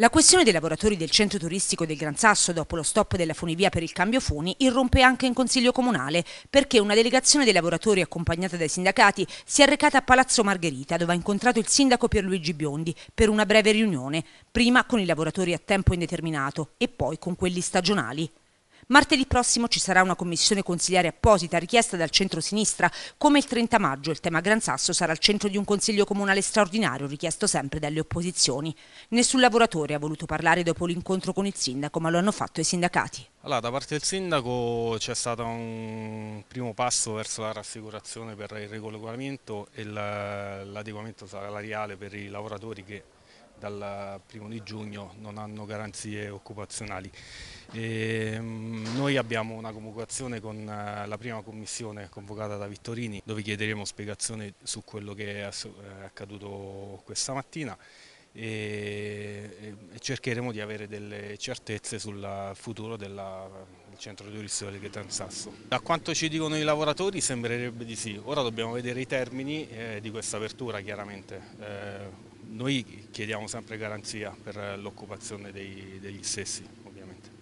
La questione dei lavoratori del centro turistico del Gran Sasso dopo lo stop della funivia per il cambio funi irrompe anche in Consiglio Comunale perché una delegazione dei lavoratori accompagnata dai sindacati si è recata a Palazzo Margherita dove ha incontrato il sindaco Pierluigi Biondi per una breve riunione, prima con i lavoratori a tempo indeterminato e poi con quelli stagionali. Martedì prossimo ci sarà una commissione consigliare apposita richiesta dal centro-sinistra. Come il 30 maggio il tema Gran Sasso sarà al centro di un consiglio comunale straordinario richiesto sempre dalle opposizioni. Nessun lavoratore ha voluto parlare dopo l'incontro con il sindaco, ma lo hanno fatto i sindacati. Allora, da parte del sindaco c'è stato un primo passo verso la rassicurazione per il regolamento e l'adeguamento salariale per i lavoratori che dal primo di giugno non hanno garanzie occupazionali. E, mm, noi abbiamo una convocazione con eh, la prima commissione convocata da Vittorini dove chiederemo spiegazioni su quello che è, eh, accaduto questa mattina e, cercheremo di avere delle certezze sul futuro della, del centro turistico del Gretan Sasso. Da quanto ci dicono i lavoratori sembrerebbe di sì, ora dobbiamo vedere i termini eh, di questa apertura chiaramente. Eh, noi chiediamo sempre garanzia per l'occupazione degli stessi ovviamente.